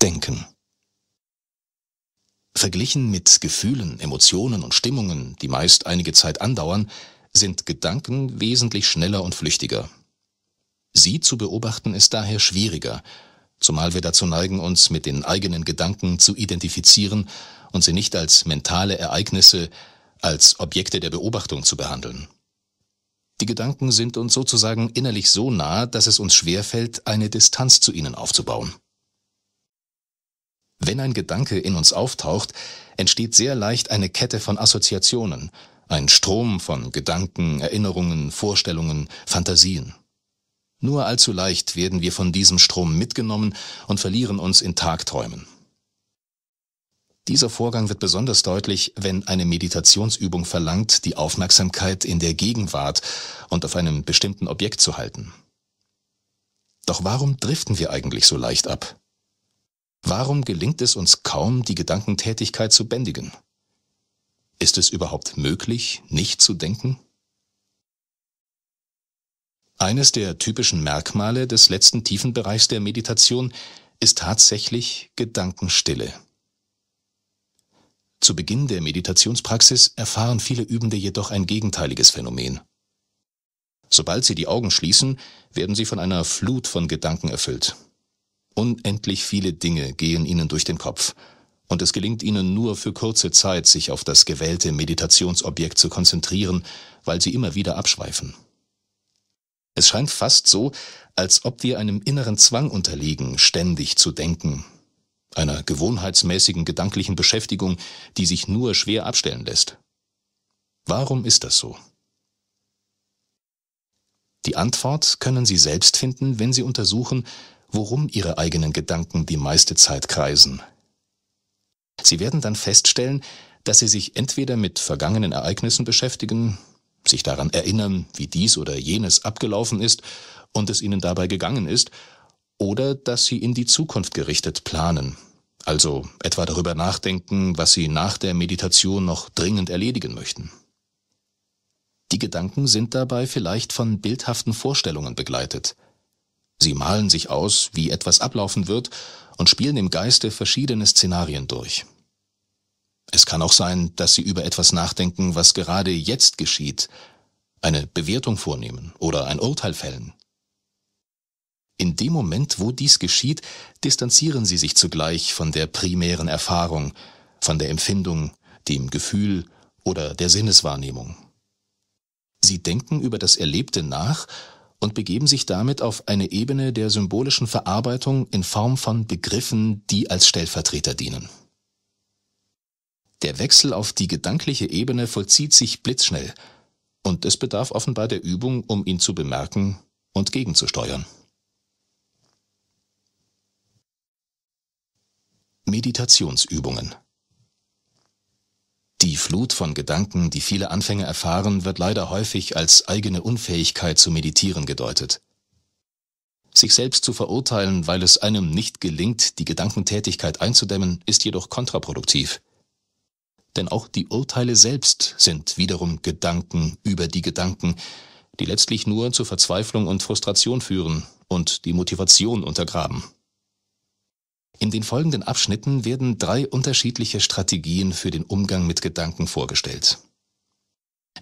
Denken. Verglichen mit Gefühlen, Emotionen und Stimmungen, die meist einige Zeit andauern, sind Gedanken wesentlich schneller und flüchtiger. Sie zu beobachten ist daher schwieriger, zumal wir dazu neigen, uns mit den eigenen Gedanken zu identifizieren und sie nicht als mentale Ereignisse, als Objekte der Beobachtung zu behandeln. Die Gedanken sind uns sozusagen innerlich so nah, dass es uns schwerfällt, eine Distanz zu ihnen aufzubauen. Wenn ein Gedanke in uns auftaucht, entsteht sehr leicht eine Kette von Assoziationen, ein Strom von Gedanken, Erinnerungen, Vorstellungen, Fantasien. Nur allzu leicht werden wir von diesem Strom mitgenommen und verlieren uns in Tagträumen. Dieser Vorgang wird besonders deutlich, wenn eine Meditationsübung verlangt, die Aufmerksamkeit in der Gegenwart und auf einem bestimmten Objekt zu halten. Doch warum driften wir eigentlich so leicht ab? Warum gelingt es uns kaum, die Gedankentätigkeit zu bändigen? Ist es überhaupt möglich, nicht zu denken? Eines der typischen Merkmale des letzten tiefen Bereichs der Meditation ist tatsächlich Gedankenstille. Zu Beginn der Meditationspraxis erfahren viele Übende jedoch ein gegenteiliges Phänomen. Sobald sie die Augen schließen, werden sie von einer Flut von Gedanken erfüllt. Unendlich viele Dinge gehen ihnen durch den Kopf, und es gelingt ihnen nur für kurze Zeit, sich auf das gewählte Meditationsobjekt zu konzentrieren, weil sie immer wieder abschweifen. Es scheint fast so, als ob wir einem inneren Zwang unterliegen, ständig zu denken, einer gewohnheitsmäßigen gedanklichen Beschäftigung, die sich nur schwer abstellen lässt. Warum ist das so? Die Antwort können Sie selbst finden, wenn Sie untersuchen, worum ihre eigenen Gedanken die meiste Zeit kreisen. Sie werden dann feststellen, dass sie sich entweder mit vergangenen Ereignissen beschäftigen, sich daran erinnern, wie dies oder jenes abgelaufen ist und es ihnen dabei gegangen ist, oder dass sie in die Zukunft gerichtet planen, also etwa darüber nachdenken, was sie nach der Meditation noch dringend erledigen möchten. Die Gedanken sind dabei vielleicht von bildhaften Vorstellungen begleitet – Sie malen sich aus, wie etwas ablaufen wird und spielen im Geiste verschiedene Szenarien durch. Es kann auch sein, dass sie über etwas nachdenken, was gerade jetzt geschieht, eine Bewertung vornehmen oder ein Urteil fällen. In dem Moment, wo dies geschieht, distanzieren sie sich zugleich von der primären Erfahrung, von der Empfindung, dem Gefühl oder der Sinneswahrnehmung. Sie denken über das Erlebte nach und begeben sich damit auf eine Ebene der symbolischen Verarbeitung in Form von Begriffen, die als Stellvertreter dienen. Der Wechsel auf die gedankliche Ebene vollzieht sich blitzschnell, und es bedarf offenbar der Übung, um ihn zu bemerken und gegenzusteuern. Meditationsübungen die Flut von Gedanken, die viele Anfänger erfahren, wird leider häufig als eigene Unfähigkeit zu meditieren gedeutet. Sich selbst zu verurteilen, weil es einem nicht gelingt, die Gedankentätigkeit einzudämmen, ist jedoch kontraproduktiv. Denn auch die Urteile selbst sind wiederum Gedanken über die Gedanken, die letztlich nur zu Verzweiflung und Frustration führen und die Motivation untergraben. In den folgenden Abschnitten werden drei unterschiedliche Strategien für den Umgang mit Gedanken vorgestellt.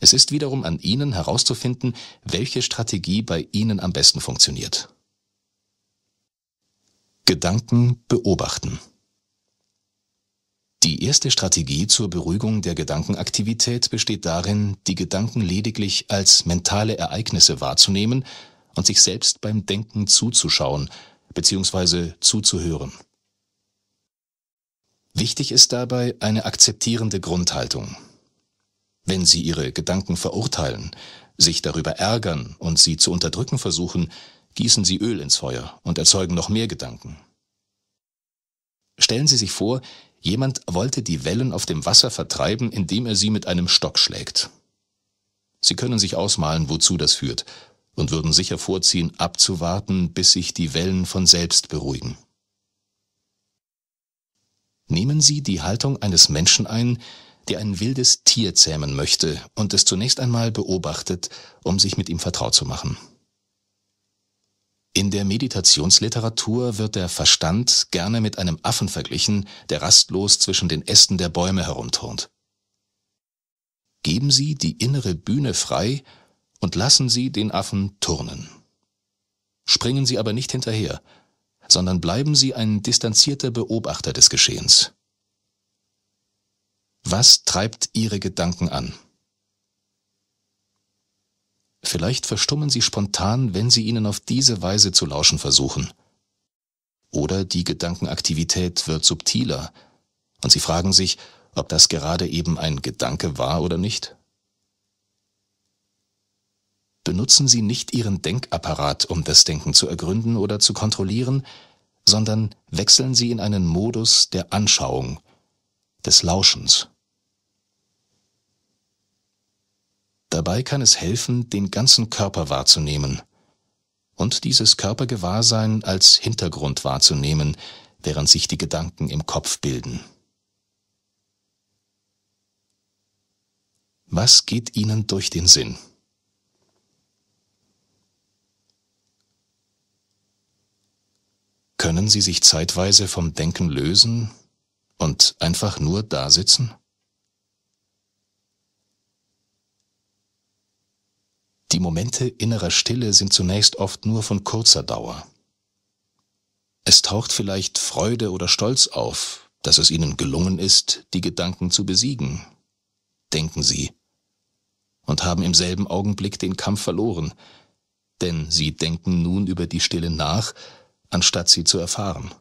Es ist wiederum an Ihnen herauszufinden, welche Strategie bei Ihnen am besten funktioniert. Gedanken beobachten. Die erste Strategie zur Beruhigung der Gedankenaktivität besteht darin, die Gedanken lediglich als mentale Ereignisse wahrzunehmen und sich selbst beim Denken zuzuschauen bzw. zuzuhören Wichtig ist dabei eine akzeptierende Grundhaltung. Wenn Sie Ihre Gedanken verurteilen, sich darüber ärgern und sie zu unterdrücken versuchen, gießen Sie Öl ins Feuer und erzeugen noch mehr Gedanken. Stellen Sie sich vor, jemand wollte die Wellen auf dem Wasser vertreiben, indem er sie mit einem Stock schlägt. Sie können sich ausmalen, wozu das führt, und würden sicher vorziehen, abzuwarten, bis sich die Wellen von selbst beruhigen. Nehmen Sie die Haltung eines Menschen ein, der ein wildes Tier zähmen möchte und es zunächst einmal beobachtet, um sich mit ihm vertraut zu machen. In der Meditationsliteratur wird der Verstand gerne mit einem Affen verglichen, der rastlos zwischen den Ästen der Bäume herumturnt. Geben Sie die innere Bühne frei und lassen Sie den Affen turnen. Springen Sie aber nicht hinterher, sondern bleiben Sie ein distanzierter Beobachter des Geschehens. Was treibt Ihre Gedanken an? Vielleicht verstummen sie spontan, wenn Sie ihnen auf diese Weise zu lauschen versuchen. Oder die Gedankenaktivität wird subtiler und Sie fragen sich, ob das gerade eben ein Gedanke war oder nicht benutzen Sie nicht Ihren Denkapparat, um das Denken zu ergründen oder zu kontrollieren, sondern wechseln Sie in einen Modus der Anschauung, des Lauschens. Dabei kann es helfen, den ganzen Körper wahrzunehmen und dieses Körpergewahrsein als Hintergrund wahrzunehmen, während sich die Gedanken im Kopf bilden. Was geht Ihnen durch den Sinn? Können Sie sich zeitweise vom Denken lösen und einfach nur dasitzen? Die Momente innerer Stille sind zunächst oft nur von kurzer Dauer. Es taucht vielleicht Freude oder Stolz auf, dass es Ihnen gelungen ist, die Gedanken zu besiegen, denken Sie, und haben im selben Augenblick den Kampf verloren, denn Sie denken nun über die Stille nach anstatt sie zu erfahren.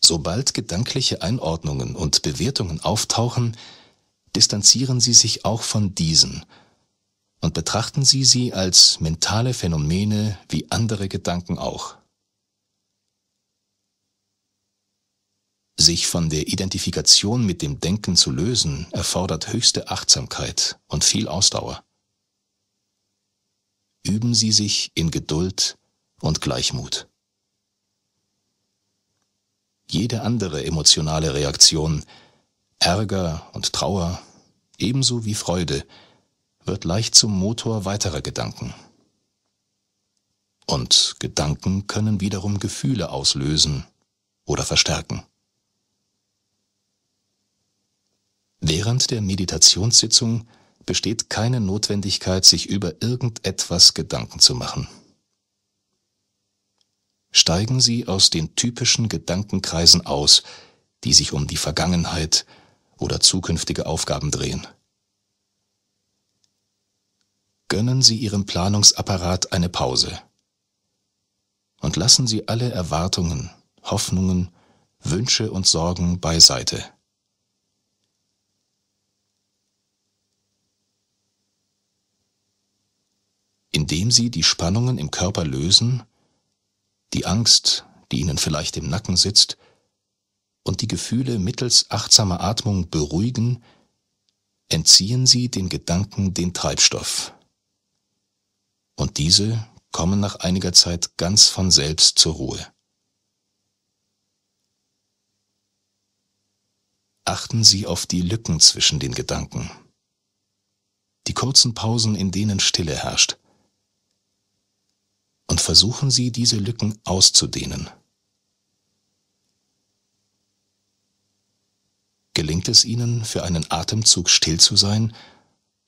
Sobald gedankliche Einordnungen und Bewertungen auftauchen, distanzieren Sie sich auch von diesen und betrachten Sie sie als mentale Phänomene wie andere Gedanken auch. Sich von der Identifikation mit dem Denken zu lösen, erfordert höchste Achtsamkeit und viel Ausdauer üben Sie sich in Geduld und Gleichmut. Jede andere emotionale Reaktion, Ärger und Trauer, ebenso wie Freude, wird leicht zum Motor weiterer Gedanken. Und Gedanken können wiederum Gefühle auslösen oder verstärken. Während der Meditationssitzung besteht keine Notwendigkeit, sich über irgendetwas Gedanken zu machen. Steigen Sie aus den typischen Gedankenkreisen aus, die sich um die Vergangenheit oder zukünftige Aufgaben drehen. Gönnen Sie Ihrem Planungsapparat eine Pause und lassen Sie alle Erwartungen, Hoffnungen, Wünsche und Sorgen beiseite. indem sie die Spannungen im Körper lösen, die Angst, die ihnen vielleicht im Nacken sitzt, und die Gefühle mittels achtsamer Atmung beruhigen, entziehen sie den Gedanken den Treibstoff. Und diese kommen nach einiger Zeit ganz von selbst zur Ruhe. Achten Sie auf die Lücken zwischen den Gedanken. Die kurzen Pausen, in denen Stille herrscht und versuchen Sie, diese Lücken auszudehnen. Gelingt es Ihnen, für einen Atemzug still zu sein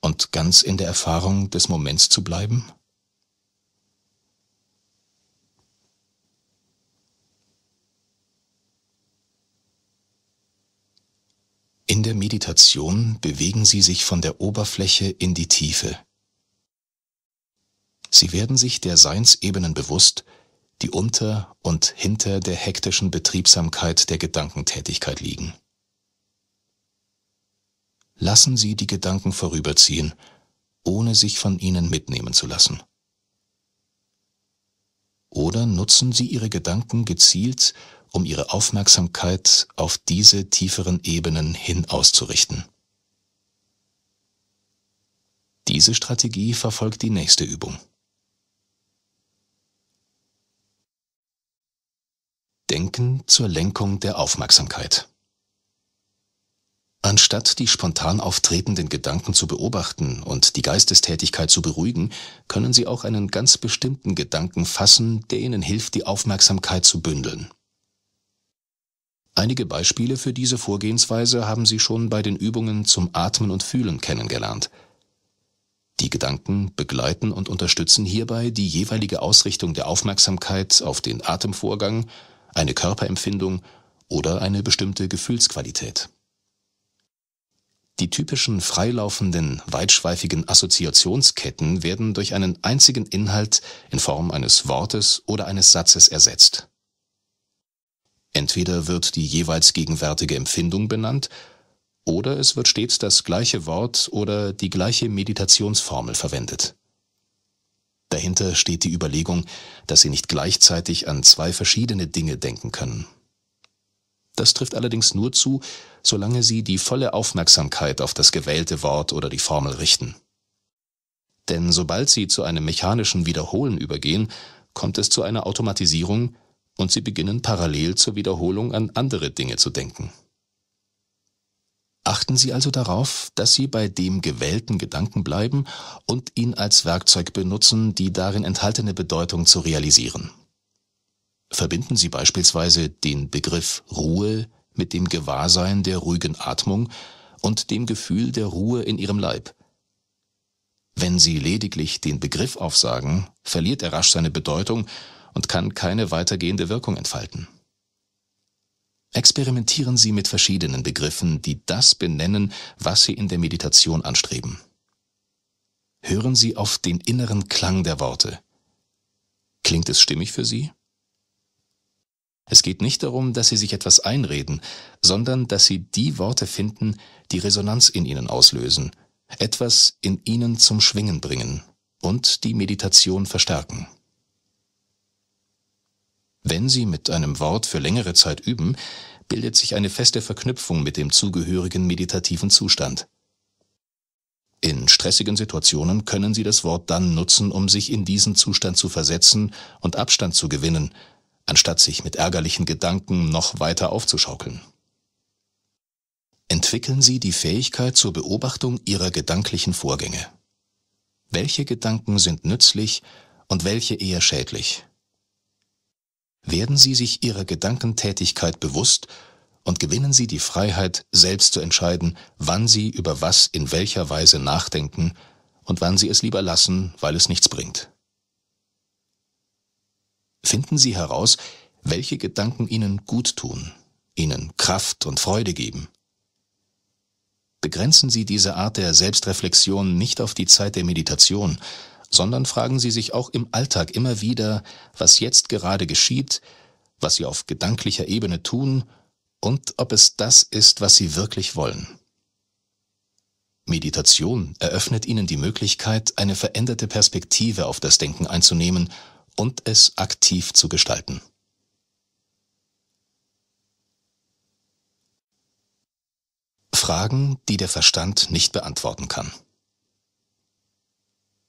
und ganz in der Erfahrung des Moments zu bleiben? In der Meditation bewegen Sie sich von der Oberfläche in die Tiefe. Sie werden sich der Seinsebenen bewusst, die unter und hinter der hektischen Betriebsamkeit der Gedankentätigkeit liegen. Lassen Sie die Gedanken vorüberziehen, ohne sich von ihnen mitnehmen zu lassen. Oder nutzen Sie Ihre Gedanken gezielt, um Ihre Aufmerksamkeit auf diese tieferen Ebenen hin auszurichten. Diese Strategie verfolgt die nächste Übung. Denken zur Lenkung der Aufmerksamkeit. Anstatt die spontan auftretenden Gedanken zu beobachten und die Geistestätigkeit zu beruhigen, können Sie auch einen ganz bestimmten Gedanken fassen, der Ihnen hilft, die Aufmerksamkeit zu bündeln. Einige Beispiele für diese Vorgehensweise haben Sie schon bei den Übungen zum Atmen und Fühlen kennengelernt. Die Gedanken begleiten und unterstützen hierbei die jeweilige Ausrichtung der Aufmerksamkeit auf den Atemvorgang eine Körperempfindung oder eine bestimmte Gefühlsqualität. Die typischen freilaufenden, weitschweifigen Assoziationsketten werden durch einen einzigen Inhalt in Form eines Wortes oder eines Satzes ersetzt. Entweder wird die jeweils gegenwärtige Empfindung benannt, oder es wird stets das gleiche Wort oder die gleiche Meditationsformel verwendet Dahinter steht die Überlegung, dass sie nicht gleichzeitig an zwei verschiedene Dinge denken können. Das trifft allerdings nur zu, solange sie die volle Aufmerksamkeit auf das gewählte Wort oder die Formel richten. Denn sobald sie zu einem mechanischen Wiederholen übergehen, kommt es zu einer Automatisierung und sie beginnen parallel zur Wiederholung an andere Dinge zu denken. Achten Sie also darauf, dass Sie bei dem gewählten Gedanken bleiben und ihn als Werkzeug benutzen, die darin enthaltene Bedeutung zu realisieren. Verbinden Sie beispielsweise den Begriff Ruhe mit dem Gewahrsein der ruhigen Atmung und dem Gefühl der Ruhe in Ihrem Leib. Wenn Sie lediglich den Begriff aufsagen, verliert er rasch seine Bedeutung und kann keine weitergehende Wirkung entfalten Experimentieren Sie mit verschiedenen Begriffen, die das benennen, was Sie in der Meditation anstreben. Hören Sie auf den inneren Klang der Worte. Klingt es stimmig für Sie? Es geht nicht darum, dass Sie sich etwas einreden, sondern dass Sie die Worte finden, die Resonanz in Ihnen auslösen, etwas in Ihnen zum Schwingen bringen und die Meditation verstärken. Wenn Sie mit einem Wort für längere Zeit üben, bildet sich eine feste Verknüpfung mit dem zugehörigen meditativen Zustand. In stressigen Situationen können Sie das Wort dann nutzen, um sich in diesen Zustand zu versetzen und Abstand zu gewinnen, anstatt sich mit ärgerlichen Gedanken noch weiter aufzuschaukeln. Entwickeln Sie die Fähigkeit zur Beobachtung Ihrer gedanklichen Vorgänge. Welche Gedanken sind nützlich und welche eher schädlich? werden Sie sich Ihrer Gedankentätigkeit bewusst und gewinnen Sie die Freiheit, selbst zu entscheiden, wann Sie über was in welcher Weise nachdenken und wann Sie es lieber lassen, weil es nichts bringt. Finden Sie heraus, welche Gedanken Ihnen gut tun, Ihnen Kraft und Freude geben. Begrenzen Sie diese Art der Selbstreflexion nicht auf die Zeit der Meditation, sondern fragen Sie sich auch im Alltag immer wieder, was jetzt gerade geschieht, was Sie auf gedanklicher Ebene tun und ob es das ist, was Sie wirklich wollen. Meditation eröffnet Ihnen die Möglichkeit, eine veränderte Perspektive auf das Denken einzunehmen und es aktiv zu gestalten. Fragen, die der Verstand nicht beantworten kann.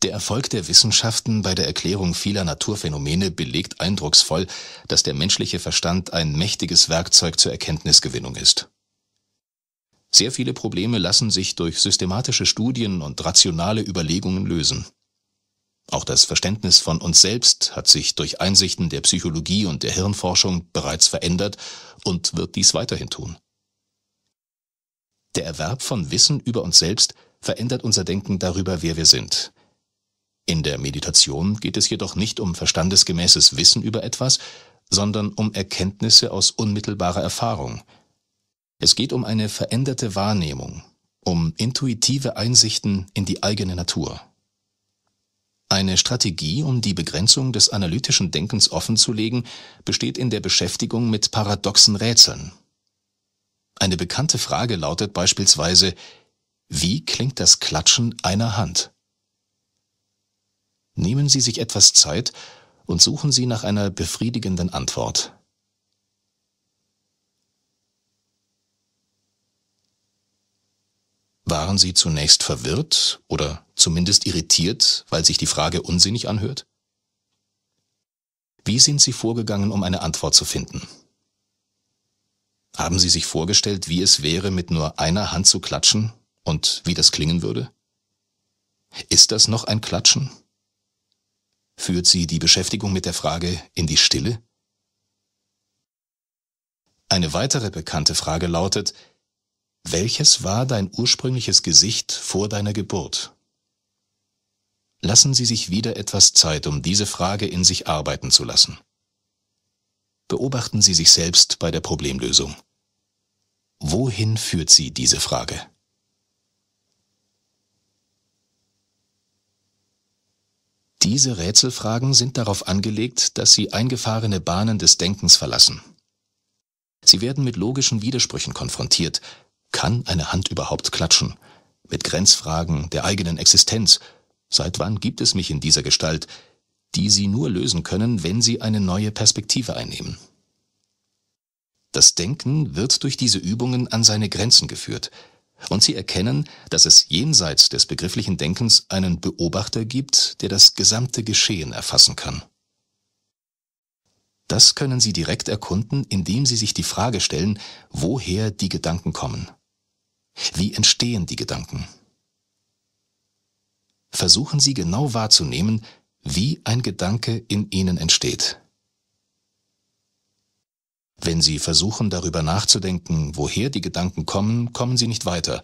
Der Erfolg der Wissenschaften bei der Erklärung vieler Naturphänomene belegt eindrucksvoll, dass der menschliche Verstand ein mächtiges Werkzeug zur Erkenntnisgewinnung ist. Sehr viele Probleme lassen sich durch systematische Studien und rationale Überlegungen lösen. Auch das Verständnis von uns selbst hat sich durch Einsichten der Psychologie und der Hirnforschung bereits verändert und wird dies weiterhin tun. Der Erwerb von Wissen über uns selbst verändert unser Denken darüber, wer wir sind in der Meditation geht es jedoch nicht um verstandesgemäßes Wissen über etwas, sondern um Erkenntnisse aus unmittelbarer Erfahrung. Es geht um eine veränderte Wahrnehmung, um intuitive Einsichten in die eigene Natur. Eine Strategie, um die Begrenzung des analytischen Denkens offenzulegen, besteht in der Beschäftigung mit paradoxen Rätseln. Eine bekannte Frage lautet beispielsweise, wie klingt das Klatschen einer Hand? Nehmen Sie sich etwas Zeit und suchen Sie nach einer befriedigenden Antwort. Waren Sie zunächst verwirrt oder zumindest irritiert, weil sich die Frage unsinnig anhört? Wie sind Sie vorgegangen, um eine Antwort zu finden? Haben Sie sich vorgestellt, wie es wäre, mit nur einer Hand zu klatschen und wie das klingen würde? Ist das noch ein Klatschen? Führt sie die Beschäftigung mit der Frage in die Stille? Eine weitere bekannte Frage lautet, welches war dein ursprüngliches Gesicht vor deiner Geburt? Lassen Sie sich wieder etwas Zeit, um diese Frage in sich arbeiten zu lassen. Beobachten Sie sich selbst bei der Problemlösung. Wohin führt Sie diese Frage? Diese Rätselfragen sind darauf angelegt, dass sie eingefahrene Bahnen des Denkens verlassen. Sie werden mit logischen Widersprüchen konfrontiert. Kann eine Hand überhaupt klatschen? Mit Grenzfragen der eigenen Existenz. Seit wann gibt es mich in dieser Gestalt? Die sie nur lösen können, wenn sie eine neue Perspektive einnehmen. Das Denken wird durch diese Übungen an seine Grenzen geführt und sie erkennen, dass es jenseits des begrifflichen Denkens einen Beobachter gibt, der das gesamte Geschehen erfassen kann. Das können sie direkt erkunden, indem sie sich die Frage stellen, woher die Gedanken kommen. Wie entstehen die Gedanken? Versuchen Sie genau wahrzunehmen, wie ein Gedanke in Ihnen entsteht. Wenn Sie versuchen darüber nachzudenken, woher die Gedanken kommen, kommen Sie nicht weiter,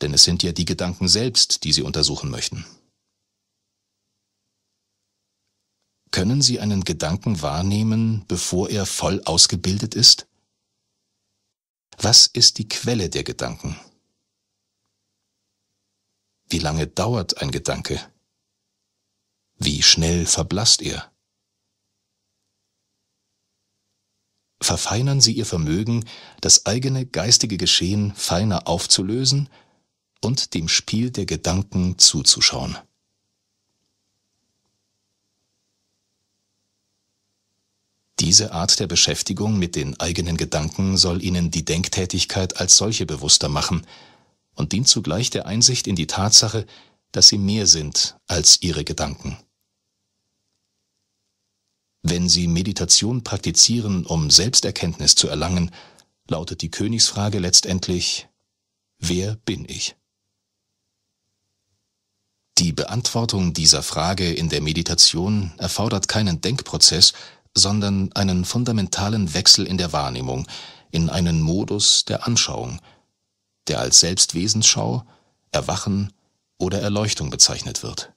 denn es sind ja die Gedanken selbst, die Sie untersuchen möchten. Können Sie einen Gedanken wahrnehmen, bevor er voll ausgebildet ist? Was ist die Quelle der Gedanken? Wie lange dauert ein Gedanke? Wie schnell verblasst er? verfeinern sie ihr Vermögen, das eigene geistige Geschehen feiner aufzulösen und dem Spiel der Gedanken zuzuschauen Diese Art der Beschäftigung mit den eigenen Gedanken soll ihnen die Denktätigkeit als solche bewusster machen und dient zugleich der Einsicht in die Tatsache, dass sie mehr sind als ihre Gedanken wenn Sie Meditation praktizieren, um Selbsterkenntnis zu erlangen, lautet die Königsfrage letztendlich, wer bin ich? Die Beantwortung dieser Frage in der Meditation erfordert keinen Denkprozess, sondern einen fundamentalen Wechsel in der Wahrnehmung, in einen Modus der Anschauung, der als Selbstwesensschau, Erwachen oder Erleuchtung bezeichnet wird